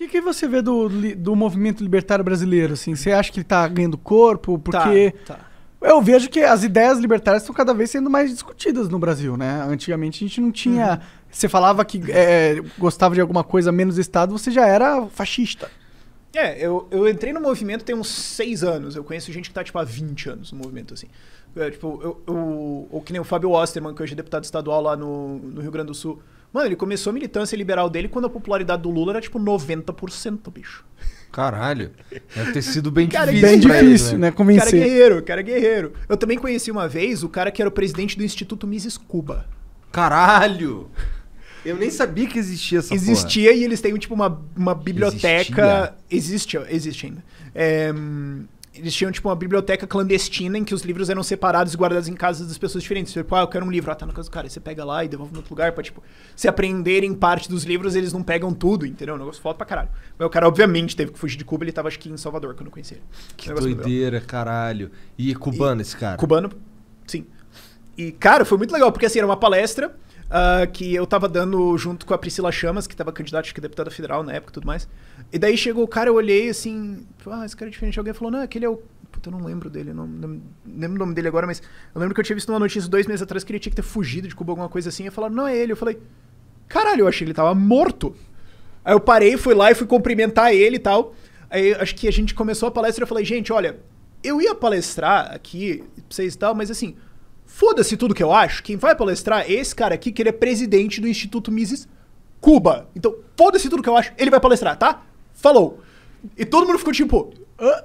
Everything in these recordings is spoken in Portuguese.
O que, que você vê do, do movimento libertário brasileiro? Assim? Você acha que ele está ganhando corpo? Tá, Porque tá, tá. eu vejo que as ideias libertárias estão cada vez sendo mais discutidas no Brasil, né? Antigamente a gente não tinha. Uhum. Você falava que é, gostava de alguma coisa menos Estado, você já era fascista. É, eu, eu entrei no movimento tem uns seis anos. Eu conheço gente que está tipo, há 20 anos no movimento, assim. É, tipo, eu, eu, ou que nem o Fábio Osterman, que hoje é deputado estadual lá no, no Rio Grande do Sul Mano, ele começou a militância liberal dele quando a popularidade do Lula era tipo 90%, bicho. Caralho. Deve ter sido bem cara, difícil. Bem difícil, né? né convencer. Cara guerreiro, cara guerreiro. Eu também conheci uma vez o cara que era o presidente do Instituto Mises Cuba. Caralho! Eu nem sabia que existia essa Existia porra. e eles têm tipo uma, uma biblioteca. Existia. Existe, existe ainda. É, hum, eles tinham tipo uma biblioteca clandestina em que os livros eram separados e guardados em casas das pessoas diferentes. Tipo, ah, eu quero um livro, ah, tá na casa do cara, você pega lá e devolve no outro lugar pra, tipo, se aprenderem parte dos livros, eles não pegam tudo, entendeu? É um negócio foda pra caralho. Mas o cara, obviamente, teve que fugir de Cuba, ele tava acho que em Salvador quando eu conheci ele. Que doideira, caralho. E é cubano e, esse cara? Cubano, sim. E, cara, foi muito legal, porque assim, era uma palestra uh, que eu tava dando junto com a Priscila Chamas, que tava candidata, acho que deputada federal na época e tudo mais. E daí chegou o cara, eu olhei assim, ah, esse cara é diferente. Alguém falou, não, aquele é o Puta, eu não lembro dele, não, não, lembro o nome dele agora, mas eu lembro que eu tinha visto uma notícia dois meses atrás que ele tinha que ter fugido de Cuba, alguma coisa assim, e falaram, não é ele. Eu falei, caralho, eu achei que ele tava morto. Aí eu parei, fui lá e fui cumprimentar ele e tal. Aí acho que a gente começou a palestra e eu falei, gente, olha, eu ia palestrar aqui pra vocês e tal, mas assim, Foda-se tudo que eu acho, quem vai palestrar é esse cara aqui, que ele é presidente do Instituto Mises Cuba. Então, foda-se tudo que eu acho, ele vai palestrar, tá? Falou. E todo mundo ficou tipo. Hã?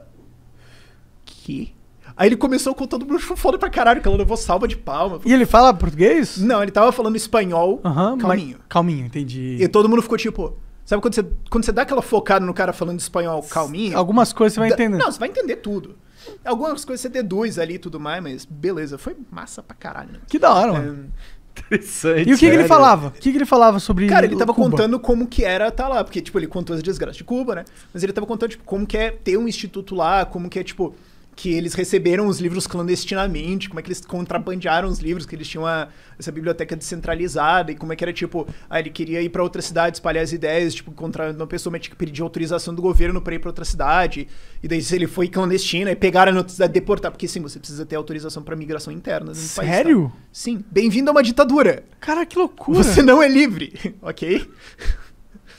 Que? Aí ele começou contando pro foda pra caralho, que ela levou salva de palma. E ele fala português? Não, ele tava falando espanhol. Uhum, calminho. calminho, entendi. E todo mundo ficou tipo. Sabe quando você, quando você dá aquela focada no cara falando espanhol calminho? Algumas coisas você vai entender. Não, você vai entender tudo. Algumas coisas você deduz ali e tudo mais, mas beleza, foi massa pra caralho. Né? Que da hora, mano. É... Interessante. E o que, que ele falava? O que, que, ele falava sobre Cara, ele tava Cuba. contando como que era estar tá lá, porque, tipo, ele contou as desgraças de Cuba, né? Mas ele tava contando, tipo, como que é ter um instituto lá, como que é, tipo, que eles receberam os livros clandestinamente, como é que eles contrabandearam os livros, que eles tinham a, essa biblioteca descentralizada, e como é que era, tipo, ah, ele queria ir para outra cidade, espalhar as ideias, tipo, encontrar uma pessoa, mas tinha que pedir autorização do governo para ir para outra cidade, e daí se ele foi clandestino, e pegaram a notícia de deportar, porque sim, você precisa ter autorização para migração interna. Sério? País, tá? Sim. Bem-vindo a uma ditadura. Cara, que loucura. Você não é livre, ok?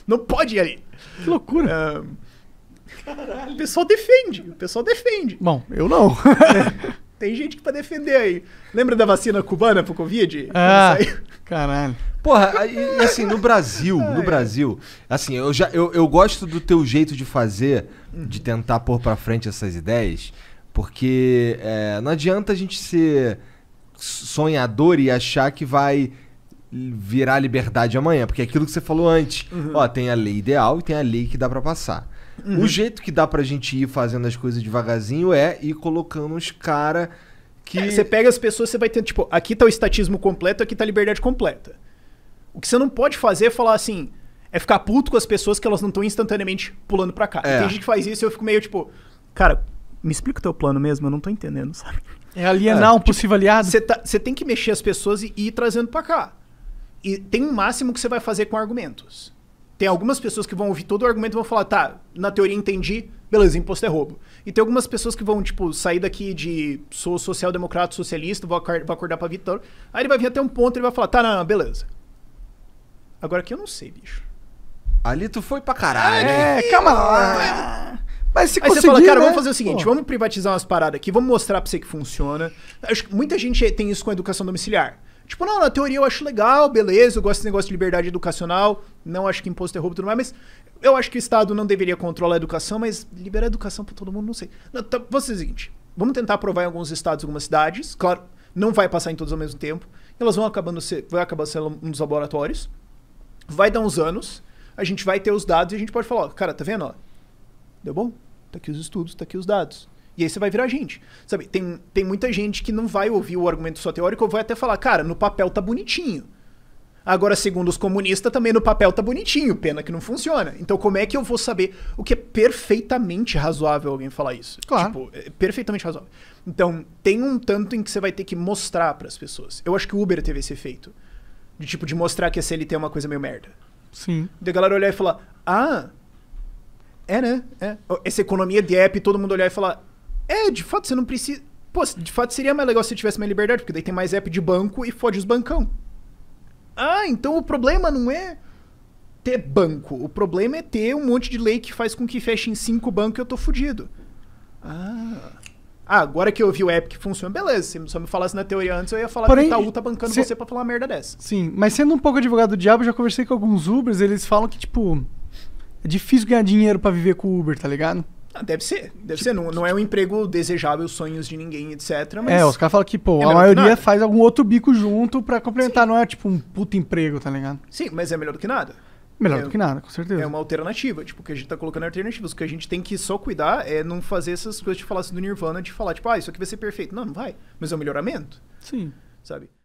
não pode ir ali. Que loucura. Caralho. O pessoal defende, o pessoal defende. Bom, eu não. É, tem gente que pra defender aí. Lembra da vacina cubana pro Covid? Ah, caralho. Porra, e, assim, no Brasil, no Brasil, assim, eu já eu, eu gosto do teu jeito de fazer, de tentar pôr pra frente essas ideias, porque é, não adianta a gente ser sonhador e achar que vai virar liberdade amanhã, porque é aquilo que você falou antes. Uhum. Ó, tem a lei ideal e tem a lei que dá para passar. Uhum. O jeito que dá pra gente ir fazendo as coisas devagarzinho é ir colocando os caras que. É, você pega as pessoas, você vai ter, tipo, aqui tá o estatismo completo, aqui tá a liberdade completa. O que você não pode fazer é falar assim. É ficar puto com as pessoas que elas não estão instantaneamente pulando pra cá. É. Tem gente que faz isso e eu fico meio tipo, cara, me explica o teu plano mesmo, eu não tô entendendo, sabe? É alienar é, um possível aliado. Você tá, tem que mexer as pessoas e ir trazendo pra cá. E tem um máximo que você vai fazer com argumentos. Tem algumas pessoas que vão ouvir todo o argumento e vão falar, tá, na teoria entendi, beleza, imposto é roubo. E tem algumas pessoas que vão, tipo, sair daqui de sou social-democrata, socialista, vou, acordar, vou acordar pra Vitor Aí ele vai vir até um ponto e ele vai falar, tá, não, não, beleza. Agora aqui eu não sei, bicho. Ali tu foi pra caralho. É, é calma lá. Mas se Aí você fala, cara, né? vamos fazer o seguinte, Pô. vamos privatizar umas paradas aqui, vamos mostrar pra você que funciona. Acho que muita gente tem isso com a educação domiciliar. Tipo, não, na teoria eu acho legal, beleza, eu gosto desse negócio de liberdade educacional, não acho que imposto é roubo e tudo mais, mas eu acho que o Estado não deveria controlar a educação, mas liberar a educação para todo mundo, não sei. Não, tá, vou fazer o seguinte: vamos tentar aprovar em alguns estados, algumas cidades. Claro, não vai passar em todos ao mesmo tempo. Elas vão acabando ser, vai acabar sendo um dos laboratórios. Vai dar uns anos, a gente vai ter os dados e a gente pode falar, ó, cara, tá vendo? Ó, deu bom? Tá aqui os estudos, tá aqui os dados. E aí você vai virar gente. Sabe, tem, tem muita gente que não vai ouvir o argumento só teórico ou vai até falar, cara, no papel tá bonitinho. Agora, segundo os comunistas, também no papel tá bonitinho, pena que não funciona. Então, como é que eu vou saber? O que é perfeitamente razoável alguém falar isso. Claro. Tipo, é perfeitamente razoável. Então, tem um tanto em que você vai ter que mostrar para as pessoas. Eu acho que o Uber teve esse efeito. De tipo, de mostrar que a CLT é uma coisa meio merda. Sim. Da galera olhar e falar, ah, é, né? É. Essa economia de app, todo mundo olhar e falar, é, de fato, você não precisa. Pô, de fato seria mais legal se tivesse mais liberdade, porque daí tem mais app de banco e fode os bancão. Ah, então o problema não é ter banco. O problema é ter um monte de lei que faz com que feche em cinco bancos e eu tô fudido. Ah. Ah, agora que eu vi o app que funciona, beleza. Se só me falasse na teoria antes, eu ia falar Porém, que o Itaú tá bancando se... você pra falar uma merda dessa. Sim, mas sendo um pouco advogado do diabo, já conversei com alguns Ubers, eles falam que, tipo, é difícil ganhar dinheiro para viver com o Uber, tá ligado? Ah, deve ser, deve ser. Não, não é um emprego desejável, os sonhos de ninguém, etc. Mas... É, os caras falam que, pô, é a maioria é. faz algum outro bico junto pra complementar, Sim. não é tipo um puto emprego, tá ligado? Sim, mas é melhor do que nada. Melhor é, do que nada, com certeza. É uma alternativa, tipo, que a gente tá colocando é alternativas. O que a gente tem que só cuidar é não fazer essas coisas de falar assim do Nirvana, de falar, tipo, ah, isso aqui vai ser perfeito. Não, não vai. Mas é um melhoramento. Sim. Sabe?